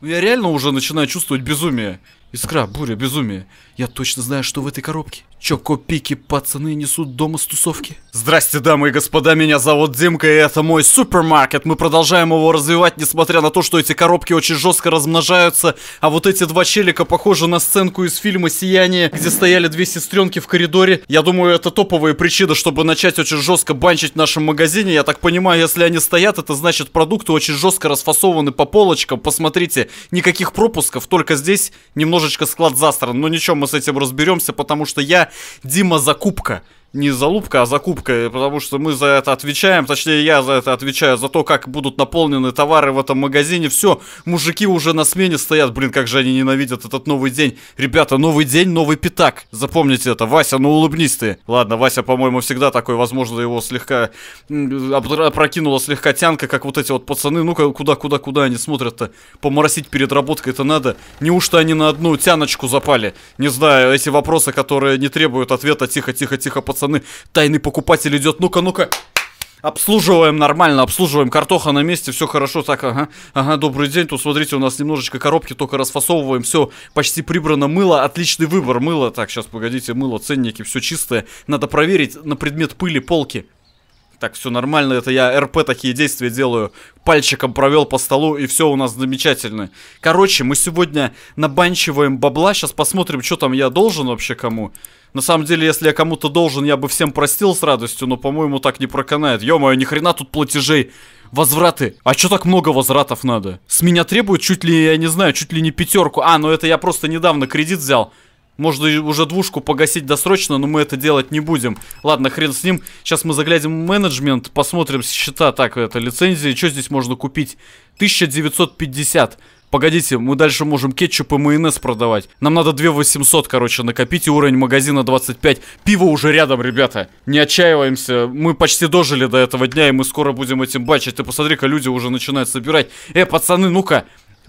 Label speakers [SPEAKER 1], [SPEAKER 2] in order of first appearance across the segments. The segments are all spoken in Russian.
[SPEAKER 1] Ну я реально уже начинаю чувствовать безумие. Искра, буря, безумие. Я точно знаю, что в этой коробке. Чоко-пики пацаны несут дома с тусовки. Здрасте, дамы и господа, меня зовут Димка, и это мой супермаркет. Мы продолжаем его развивать, несмотря на то, что эти коробки очень жестко размножаются. А вот эти два челика похожи на сценку из фильма «Сияние», где стояли две сестренки в коридоре. Я думаю, это топовые причины, чтобы начать очень жестко банчить в нашем магазине. Я так понимаю, если они стоят, это значит продукты очень жестко расфасованы по полочкам. Посмотрите, никаких пропусков, только здесь немного немножечко склад засран, но ничего, мы с этим разберемся, потому что я Дима Закупка не залупка, а закупка, потому что мы за это отвечаем, точнее я за это отвечаю, за то, как будут наполнены товары в этом магазине. Все, мужики уже на смене стоят, блин, как же они ненавидят этот новый день. Ребята, новый день, новый пятак, запомните это. Вася, ну улыбнись ты. Ладно, Вася, по-моему, всегда такой, возможно, его слегка опрокинула слегка тянка, как вот эти вот пацаны. Ну-ка, куда-куда-куда они смотрят-то? Поморосить перед работкой это надо. Неужто они на одну тяночку запали? Не знаю, эти вопросы, которые не требуют ответа, тихо-тихо-тихо, пацаны пацаны, тайный покупатель идет, ну-ка, ну-ка. Обслуживаем нормально, обслуживаем. Картоха на месте, все хорошо. Так, ага, ага, добрый день. Тут смотрите, у нас немножечко коробки только расфасовываем. Все почти прибрано. Мыло, отличный выбор. Мыло, так, сейчас погодите, мыло, ценники, все чистое. Надо проверить на предмет пыли полки. Так, все нормально, это я РП такие действия делаю. Пальчиком провел по столу, и все у нас замечательно. Короче, мы сегодня набанчиваем бабла. Сейчас посмотрим, что там я должен вообще кому. На самом деле, если я кому-то должен, я бы всем простил с радостью, но, по-моему, так не проканает. Ё-моё, ни хрена тут платежей. Возвраты. А чё так много возвратов надо? С меня требуют чуть ли, я не знаю, чуть ли не пятерку. А, ну это я просто недавно кредит взял. Можно уже двушку погасить досрочно, но мы это делать не будем. Ладно, хрен с ним. Сейчас мы заглядим в менеджмент, посмотрим счета. Так, это лицензии. Что здесь можно купить? 1950. Погодите, мы дальше можем кетчуп и майонез продавать. Нам надо 2800, короче, накопить, и уровень магазина 25. Пиво уже рядом, ребята. Не отчаиваемся. Мы почти дожили до этого дня, и мы скоро будем этим бачить. Ты посмотри-ка, люди уже начинают собирать. Э, пацаны, ну-ка,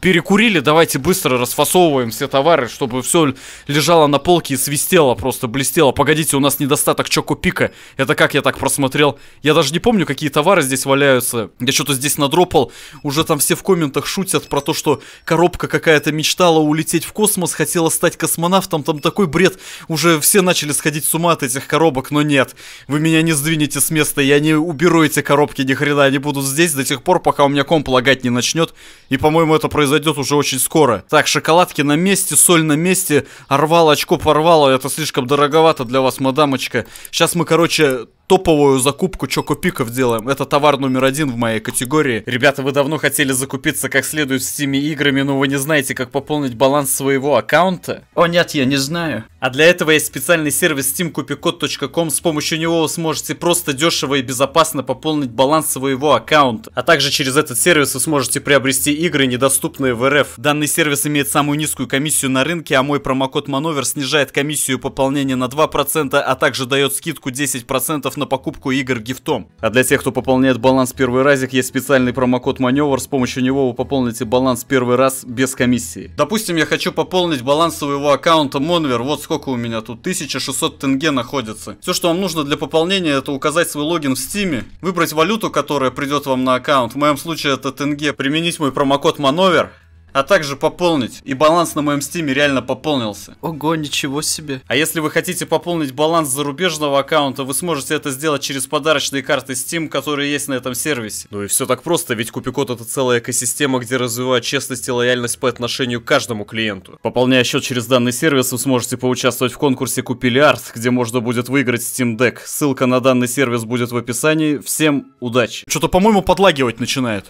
[SPEAKER 1] перекурили, давайте быстро расфасовываем все товары, чтобы все лежало на полке и свистело, просто блестело. Погодите, у нас недостаток чоко-пика. Это как я так просмотрел? Я даже не помню, какие товары здесь валяются. Я что-то здесь надропал. Уже там все в комментах шутят про то, что коробка какая-то мечтала улететь в космос, хотела стать космонавтом. Там такой бред. Уже все начали сходить с ума от этих коробок, но нет. Вы меня не сдвинете с места, я не уберу эти коробки ни хрена. Они будут здесь до тех пор, пока у меня комп лагать не начнет. И, по-моему, это происходит произойдет уже очень скоро. Так, шоколадки на месте, соль на месте. Орвал, очко порвало. Это слишком дороговато для вас, мадамочка. Сейчас мы, короче, топовую закупку чокопиков делаем. Это товар номер один в моей категории. Ребята, вы давно хотели закупиться как следует с теми играми, но вы не знаете, как пополнить баланс своего аккаунта? О нет, я не знаю. А для этого есть специальный сервис steamkupicod.com. С помощью него вы сможете просто дешево и безопасно пополнить баланс своего аккаунта. А также через этот сервис вы сможете приобрести игры, недоступные в РФ. Данный сервис имеет самую низкую комиссию на рынке, а мой промокод Мановер снижает комиссию пополнения на 2%, а также дает скидку 10% на на покупку игр гифтом. А для тех, кто пополняет баланс первый разик, есть специальный промокод маневр, с помощью него вы пополните баланс первый раз без комиссии. Допустим, я хочу пополнить баланс своего аккаунта Monver, вот сколько у меня тут, 1600 тенге находится. Все, что вам нужно для пополнения, это указать свой логин в Steam, выбрать валюту, которая придет вам на аккаунт, в моем случае это тенге, применить мой промокод Manover а также пополнить. И баланс на моем стиме реально пополнился. Ого, ничего себе. А если вы хотите пополнить баланс зарубежного аккаунта, вы сможете это сделать через подарочные карты Steam, которые есть на этом сервисе. Ну и все так просто, ведь Купикод это целая экосистема, где развивают честность и лояльность по отношению к каждому клиенту. Пополняя счет через данный сервис, вы сможете поучаствовать в конкурсе Купили Арт, где можно будет выиграть Steam Deck. Ссылка на данный сервис будет в описании. Всем удачи. Что-то, по-моему, подлагивать начинает.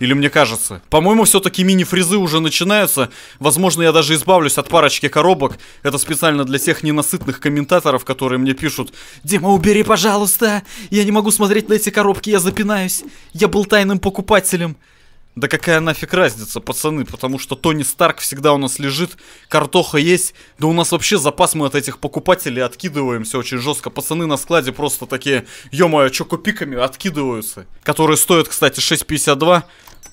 [SPEAKER 1] Или мне кажется? По-моему, все-таки мини-фризы уже начинаются. Возможно, я даже избавлюсь от парочки коробок. Это специально для тех ненасытных комментаторов, которые мне пишут. «Дима, убери, пожалуйста! Я не могу смотреть на эти коробки, я запинаюсь! Я был тайным покупателем!» Да какая нафиг разница, пацаны, потому что Тони Старк всегда у нас лежит, картоха есть, да у нас вообще запас мы от этих покупателей откидываемся очень жестко. Пацаны на складе просто такие, ё-моё, чокопиками откидываются, которые стоят, кстати, 6,52,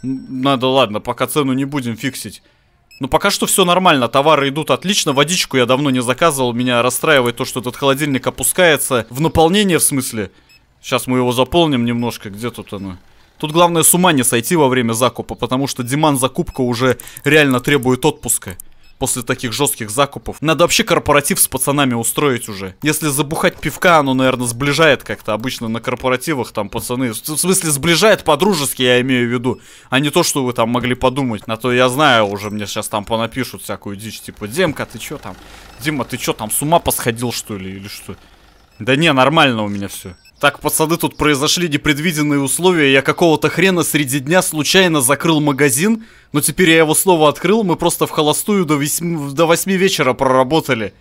[SPEAKER 1] надо, ладно, пока цену не будем фиксить. Но ну, пока что все нормально, товары идут отлично, водичку я давно не заказывал, меня расстраивает то, что этот холодильник опускается. В наполнение, в смысле. Сейчас мы его заполним немножко, где тут оно? Тут главное с ума не сойти во время закупа, потому что Диман закупка уже реально требует отпуска после таких жестких закупов. Надо вообще корпоратив с пацанами устроить уже. Если забухать пивка, оно, наверное, сближает как-то. Обычно на корпоративах там пацаны... В смысле, сближает по-дружески, я имею в виду. А не то, что вы там могли подумать. На то я знаю уже, мне сейчас там понапишут всякую дичь. Типа, Демка, ты чё там? Дима, ты чё там, с ума посходил, что ли, или что? Да не, нормально у меня все. Так, пацаны, тут произошли непредвиденные условия. Я какого-то хрена среди дня случайно закрыл магазин, но теперь я его снова открыл. Мы просто в холостую до 8, до 8 вечера проработали.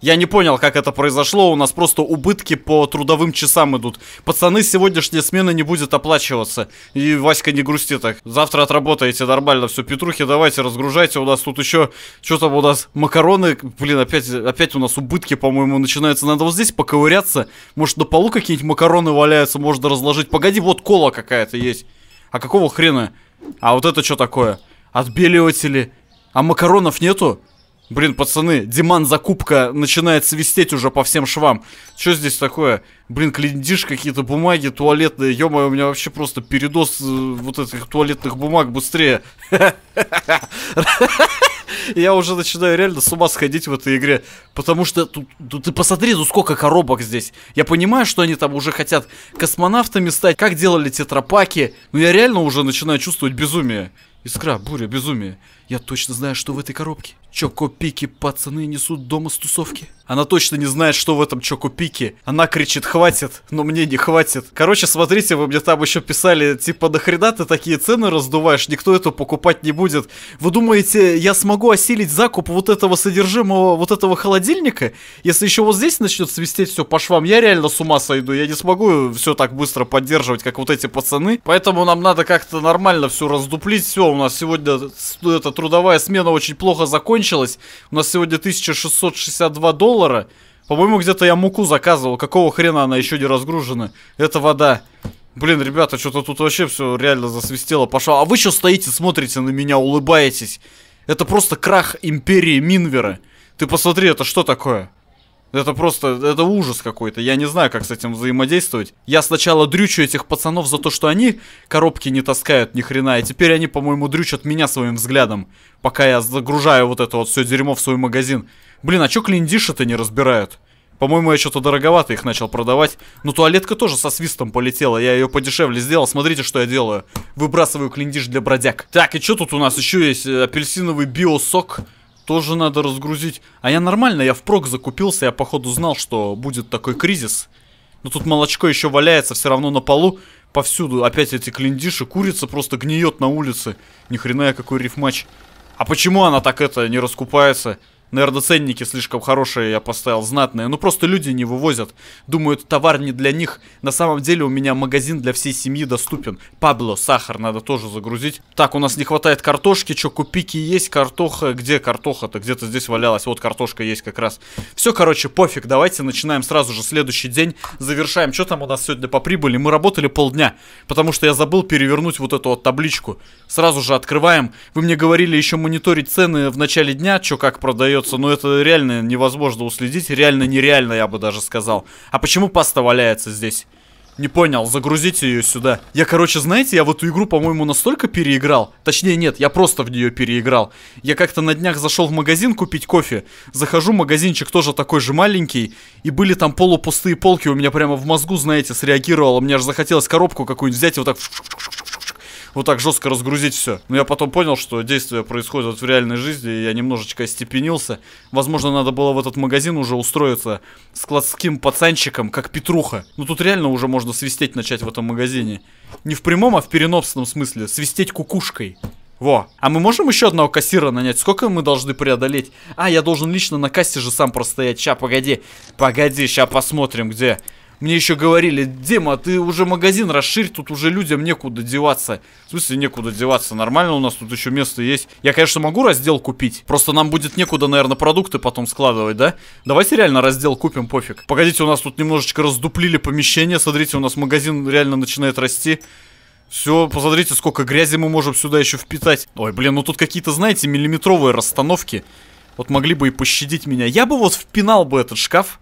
[SPEAKER 1] Я не понял, как это произошло, у нас просто убытки по трудовым часам идут. Пацаны, сегодняшняя смена не будет оплачиваться. И Васька не грусти так. Завтра отработаете нормально все. Петрухи, давайте, разгружайте. У нас тут еще, что там у нас, макароны. Блин, опять, опять у нас убытки, по-моему, начинаются. Надо вот здесь поковыряться. Может, на полу какие-нибудь макароны валяются, можно разложить. Погоди, вот кола какая-то есть. А какого хрена? А вот это что такое? Отбеливатели. А макаронов нету? Блин, пацаны, Диман закупка начинает свистеть уже по всем швам. Что здесь такое? Блин, клендиш какие-то бумаги туалетные. ё у меня вообще просто передос э, вот этих туалетных бумаг быстрее. Я уже начинаю реально с ума сходить в этой игре. Потому что тут, тут ну ты посмотри, ну сколько коробок здесь. Я понимаю, что они там уже хотят космонавтами стать, как делали тетрапаки. Но ну я реально уже начинаю чувствовать безумие. Искра, буря, безумие. Я точно знаю, что в этой коробке. Чокопики пацаны несут дома с тусовки. Она точно не знает, что в этом чокопике. Она кричит «хватит», но мне не хватит. Короче, смотрите, вы мне там еще писали, типа, нахрена ты такие цены раздуваешь, никто это покупать не будет. Вы думаете, я смогу осилить закуп вот этого содержимого, вот этого холодильника? Если еще вот здесь начнет свистеть все по швам, я реально с ума сойду, я не смогу все так быстро поддерживать, как вот эти пацаны. Поэтому нам надо как-то нормально все раздуплить, все, у нас сегодня эта трудовая смена очень плохо закончилась закончилась. У нас сегодня 1662 доллара. По-моему, где-то я муку заказывал. Какого хрена она еще не разгружена? Это вода. Блин, ребята, что-то тут вообще все реально засвистело, пошло. А вы что стоите, смотрите на меня, улыбаетесь? Это просто крах империи Минвера. Ты посмотри, это что такое? Это просто, это ужас какой-то. Я не знаю, как с этим взаимодействовать. Я сначала дрючу этих пацанов за то, что они коробки не таскают ни хрена, и теперь они, по-моему, дрючат меня своим взглядом, пока я загружаю вот это вот все дерьмо в свой магазин. Блин, а чё клиндиши это не разбирают? По-моему, я что-то дороговато их начал продавать. Но ну, туалетка тоже со свистом полетела. Я ее подешевле сделал. Смотрите, что я делаю. Выбрасываю клиндиш для бродяг. Так, и что тут у нас еще есть? Апельсиновый биосок. сок тоже надо разгрузить. А я нормально, я впрок закупился, я походу знал, что будет такой кризис. Но тут молочко еще валяется все равно на полу. Повсюду опять эти клиндиши, курица просто гниет на улице. Ни хрена я какой рифмач. А почему она так это не раскупается? Наверное, ценники слишком хорошие я поставил, знатные. Ну, просто люди не вывозят. Думают, товар не для них. На самом деле у меня магазин для всей семьи доступен. Пабло, сахар надо тоже загрузить. Так, у нас не хватает картошки. Чё, купики есть, картоха. Где картоха-то? Где-то здесь валялась. Вот картошка есть как раз. Все, короче, пофиг. Давайте начинаем сразу же следующий день. Завершаем. Что там у нас сегодня по прибыли? Мы работали полдня, потому что я забыл перевернуть вот эту вот табличку. Сразу же открываем. Вы мне говорили еще мониторить цены в начале дня, что как продается остается, ну это реально невозможно уследить, реально нереально, я бы даже сказал. А почему паста валяется здесь? Не понял, загрузите ее сюда. Я, короче, знаете, я в эту игру, по-моему, настолько переиграл. Точнее, нет, я просто в нее переиграл. Я как-то на днях зашел в магазин купить кофе. Захожу, магазинчик тоже такой же маленький. И были там полупустые полки, у меня прямо в мозгу, знаете, среагировало. Мне аж захотелось коробку какую-нибудь взять и вот так вот так жестко разгрузить все. Но я потом понял, что действия происходят в реальной жизни, и я немножечко остепенился. Возможно, надо было в этот магазин уже устроиться складским пацанчиком, как Петруха. Но ну, тут реально уже можно свистеть начать в этом магазине. Не в прямом, а в переносном смысле. Свистеть кукушкой. Во. А мы можем еще одного кассира нанять? Сколько мы должны преодолеть? А, я должен лично на кассе же сам простоять. Ща, погоди. Погоди, ща посмотрим, где. Мне еще говорили, Дима, ты уже магазин расширь, тут уже людям некуда деваться. В смысле некуда деваться? Нормально у нас тут еще место есть. Я, конечно, могу раздел купить, просто нам будет некуда, наверное, продукты потом складывать, да? Давайте реально раздел купим, пофиг. Погодите, у нас тут немножечко раздуплили помещение, смотрите, у нас магазин реально начинает расти. Все, посмотрите, сколько грязи мы можем сюда еще впитать. Ой, блин, ну тут какие-то, знаете, миллиметровые расстановки. Вот могли бы и пощадить меня. Я бы вот впинал бы этот шкаф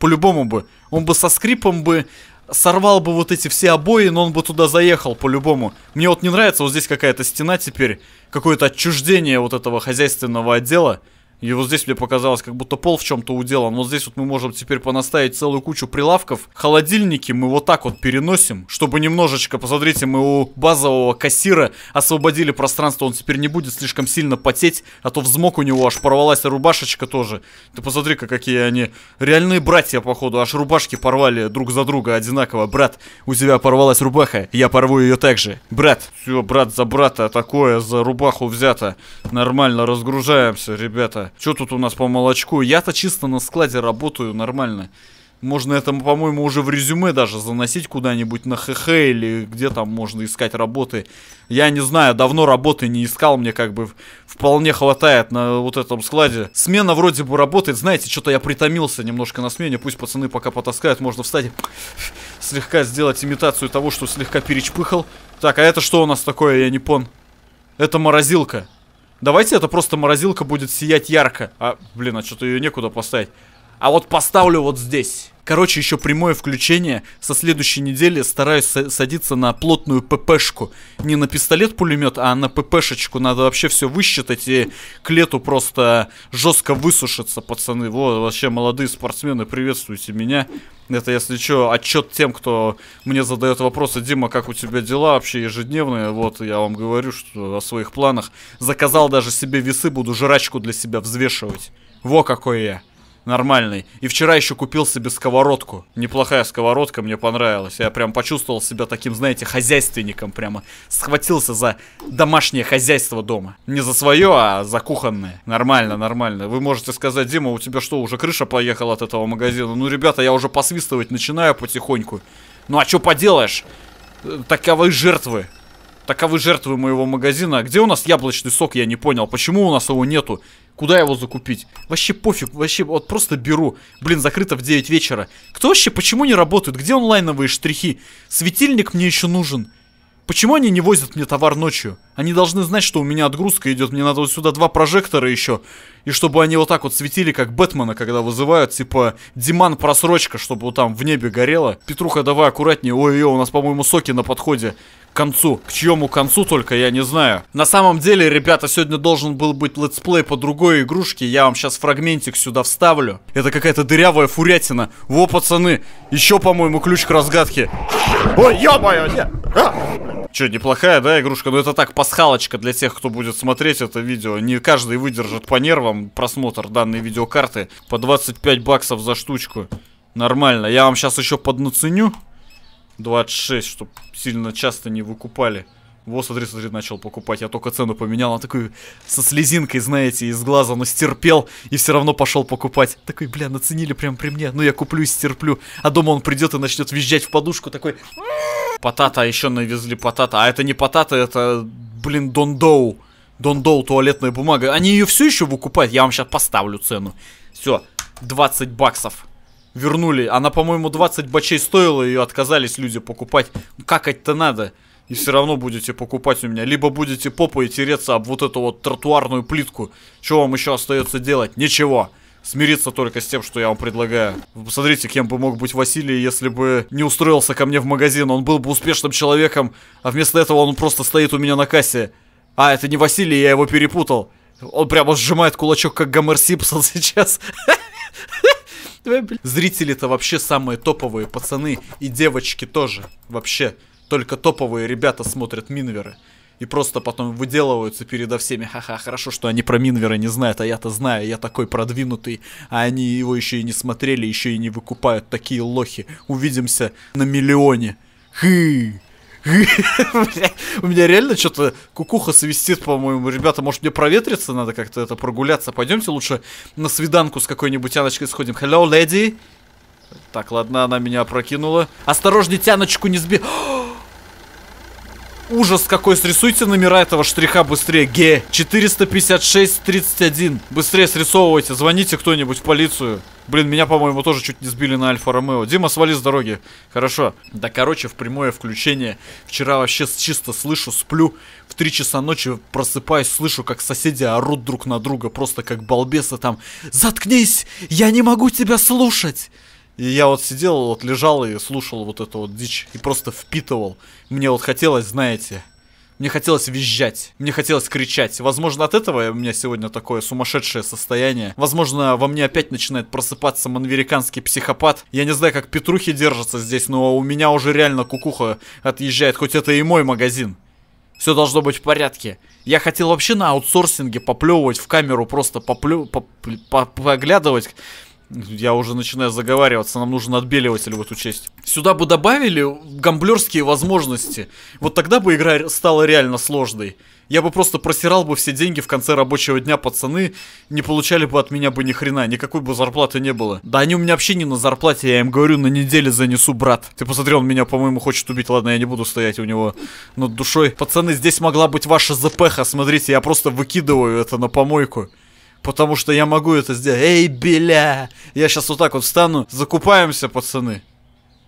[SPEAKER 1] по-любому бы. Он бы со скрипом бы сорвал бы вот эти все обои, но он бы туда заехал по-любому. Мне вот не нравится, вот здесь какая-то стена теперь, какое-то отчуждение вот этого хозяйственного отдела. И вот здесь мне показалось, как будто пол в чем-то уделан. Вот здесь вот мы можем теперь понаставить целую кучу прилавков. Холодильники мы вот так вот переносим, чтобы немножечко, посмотрите, мы у базового кассира освободили пространство. Он теперь не будет слишком сильно потеть, а то взмок у него аж порвалась, рубашечка тоже. Ты посмотри-ка, какие они реальные братья, походу. Аж рубашки порвали друг за друга одинаково. Брат, у тебя порвалась рубаха, я порву ее также. Брат, все, брат за брата, такое за рубаху взято. Нормально разгружаемся, ребята что тут у нас по молочку? Я-то чисто на складе работаю нормально. Можно это, по-моему, уже в резюме даже заносить куда-нибудь на ХХ или где там можно искать работы. Я не знаю, давно работы не искал, мне как бы вполне хватает на вот этом складе. Смена вроде бы работает, знаете, что-то я притомился немножко на смене, пусть пацаны пока потаскают, можно встать и слегка сделать имитацию того, что слегка перечпыхал. Так, а это что у нас такое, я не пон? Это морозилка. Давайте это просто морозилка будет сиять ярко. А, блин, а что-то ее некуда поставить. А вот поставлю вот здесь. Короче, еще прямое включение. Со следующей недели стараюсь садиться на плотную ППшку. Не на пистолет-пулемет, а на ППшечку. Надо вообще все высчитать и к лету просто жестко высушиться, пацаны. Вот, вообще молодые спортсмены, приветствуйте меня. Это, если что, отчет тем, кто мне задает вопросы. Дима, как у тебя дела вообще ежедневные? Вот, я вам говорю, что о своих планах. Заказал даже себе весы, буду жрачку для себя взвешивать. Во какой я нормальный. И вчера еще купил себе сковородку. Неплохая сковородка, мне понравилась. Я прям почувствовал себя таким, знаете, хозяйственником прямо. Схватился за домашнее хозяйство дома. Не за свое, а за кухонное. Нормально, нормально. Вы можете сказать, Дима, у тебя что, уже крыша поехала от этого магазина? Ну, ребята, я уже посвистывать начинаю потихоньку. Ну, а что поделаешь? Таковы жертвы. Таковы жертвы моего магазина. А где у нас яблочный сок, я не понял. Почему у нас его нету? Куда его закупить? Вообще пофиг, вообще вот просто беру. Блин, закрыто в 9 вечера. Кто вообще, почему не работают? Где онлайновые штрихи? Светильник мне еще нужен. Почему они не возят мне товар ночью? Они должны знать, что у меня отгрузка идет. Мне надо вот сюда два прожектора еще. И чтобы они вот так вот светили, как Бэтмена, когда вызывают, типа, Диман просрочка, чтобы там в небе горело. Петруха, давай аккуратнее. Ой-ой, у нас, по-моему, соки на подходе. К концу. К чьему концу только, я не знаю. На самом деле, ребята, сегодня должен был быть летсплей по другой игрушке. Я вам сейчас фрагментик сюда вставлю. Это какая-то дырявая фурятина. Во, пацаны, еще, по-моему, ключ к разгадке. Ой, ё-моё, нет. А! Че, неплохая, да, игрушка? Ну это так, пасхалочка для тех, кто будет смотреть это видео. Не каждый выдержит по нервам просмотр данной видеокарты. По 25 баксов за штучку. Нормально. Я вам сейчас еще поднаценю. 26, чтобы сильно часто не выкупали. Вот, смотри, смотри, начал покупать. Я только цену поменял. Он такой со слезинкой, знаете, из глаза, но стерпел и все равно пошел покупать. Такой, бля, наценили прям при мне. Ну, я куплю и стерплю. А дома он придет и начнет визжать в подушку. Такой, потата, а еще навезли потата. А это не потата, это, блин, дондоу. Дондоу туалетная бумага. Они ее все еще выкупают. Я вам сейчас поставлю цену. Все, 20 баксов вернули. Она, по-моему, 20 бачей стоила, ее отказались люди покупать. Ну, какать-то надо. И все равно будете покупать у меня. Либо будете попой тереться об вот эту вот тротуарную плитку. Что вам еще остается делать? Ничего. Смириться только с тем, что я вам предлагаю. Вы посмотрите, кем бы мог быть Василий, если бы не устроился ко мне в магазин. Он был бы успешным человеком, а вместо этого он просто стоит у меня на кассе. А, это не Василий, я его перепутал. Он прямо сжимает кулачок, как Гомер Симпсон сейчас зрители это вообще самые топовые пацаны и девочки тоже. Вообще, только топовые ребята смотрят Минверы. И просто потом выделываются передо всеми. Ха-ха, хорошо, что они про Минвера не знают, а я-то знаю, я такой продвинутый. А они его еще и не смотрели, еще и не выкупают. Такие лохи. Увидимся на миллионе. Хы! У меня реально что-то кукуха свистит, по-моему. Ребята, может мне проветриться надо как-то это прогуляться? Пойдемте лучше на свиданку с какой-нибудь Аночкой сходим. Hello, леди. Так, ладно, она меня прокинула. Осторожней, тяночку не сби... ужас какой. Срисуйте номера этого штриха быстрее. Г. 45631 Быстрее срисовывайте. Звоните кто-нибудь в полицию. Блин, меня, по-моему, тоже чуть не сбили на Альфа Ромео. Дима, свали с дороги. Хорошо. Да, короче, в прямое включение. Вчера вообще чисто слышу, сплю. В 3 часа ночи просыпаюсь, слышу, как соседи орут друг на друга. Просто как балбесы там. Заткнись! Я не могу тебя слушать! И я вот сидел, вот лежал и слушал вот эту вот дичь. И просто впитывал. Мне вот хотелось, знаете... Мне хотелось визжать, мне хотелось кричать. Возможно, от этого у меня сегодня такое сумасшедшее состояние. Возможно, во мне опять начинает просыпаться манвериканский психопат. Я не знаю, как петрухи держатся здесь, но у меня уже реально кукуха отъезжает, хоть это и мой магазин. Все должно быть в порядке. Я хотел вообще на аутсорсинге поплевывать в камеру, просто поплю, поп, поп, поглядывать. Я уже начинаю заговариваться, нам нужен отбеливатель в эту честь. Сюда бы добавили гамблерские возможности. Вот тогда бы игра стала реально сложной. Я бы просто просирал бы все деньги в конце рабочего дня, пацаны. Не получали бы от меня бы ни хрена, никакой бы зарплаты не было. Да они у меня вообще не на зарплате, я им говорю, на неделе занесу, брат. Ты посмотри, он меня, по-моему, хочет убить. Ладно, я не буду стоять у него над душой. Пацаны, здесь могла быть ваша запеха, смотрите, я просто выкидываю это на помойку. Потому что я могу это сделать. Эй, бля! Я сейчас вот так вот встану. Закупаемся, пацаны.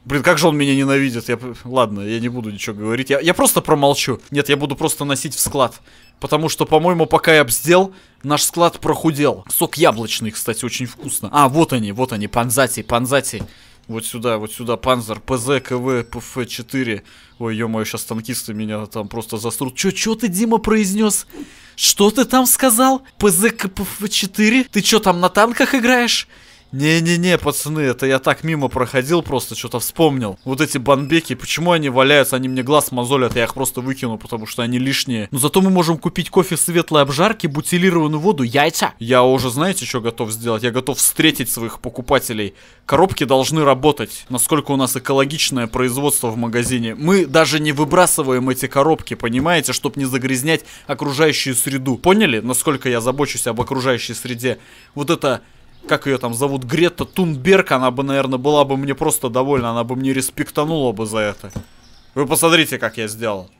[SPEAKER 1] Блин, как же он меня ненавидит. Я... Ладно, я не буду ничего говорить. Я... я просто промолчу. Нет, я буду просто носить в склад. Потому что, по-моему, пока я обздел, наш склад прохудел. Сок яблочный, кстати, очень вкусно. А, вот они, вот они, панзати, панзати. Вот сюда, вот сюда, панзер, ПЗ, КВ, ПФ-4. Ой, ё-моё, сейчас танкисты меня там просто заструт. Чё, чё ты, Дима, произнес? Что ты там сказал? ПЗКПФ-4? Ты чё там на танках играешь? Не-не-не, пацаны, это я так мимо проходил, просто что-то вспомнил. Вот эти банбеки, почему они валяются, они мне глаз мозолят, я их просто выкину, потому что они лишние. Но зато мы можем купить кофе светлой обжарки, бутилированную воду, яйца. Я уже, знаете, что готов сделать? Я готов встретить своих покупателей. Коробки должны работать. Насколько у нас экологичное производство в магазине. Мы даже не выбрасываем эти коробки, понимаете, чтобы не загрязнять окружающую среду. Поняли, насколько я забочусь об окружающей среде? Вот это как ее там зовут, Грета Тунберг, она бы, наверное, была бы мне просто довольна, она бы мне респектанула бы за это. Вы посмотрите, как я сделал.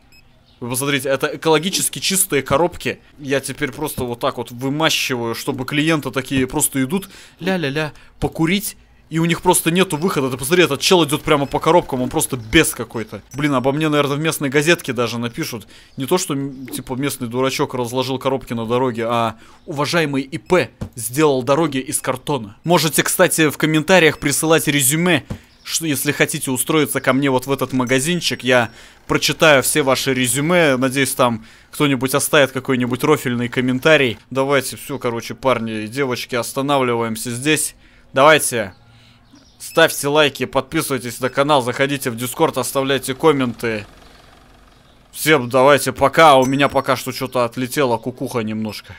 [SPEAKER 1] Вы посмотрите, это экологически чистые коробки. Я теперь просто вот так вот вымащиваю, чтобы клиенты такие просто идут, ля-ля-ля, покурить, и у них просто нету выхода. Ты посмотри, этот чел идет прямо по коробкам, он просто без какой-то. Блин, обо мне, наверное, в местной газетке даже напишут. Не то, что, типа, местный дурачок разложил коробки на дороге, а уважаемый ИП сделал дороги из картона. Можете, кстати, в комментариях присылать резюме, что если хотите устроиться ко мне вот в этот магазинчик, я прочитаю все ваши резюме, надеюсь, там кто-нибудь оставит какой-нибудь рофильный комментарий. Давайте, все, короче, парни и девочки, останавливаемся здесь. Давайте Ставьте лайки, подписывайтесь на канал, заходите в Дискорд, оставляйте комменты. Всем давайте пока, а у меня пока что что-то отлетело кукуха немножко.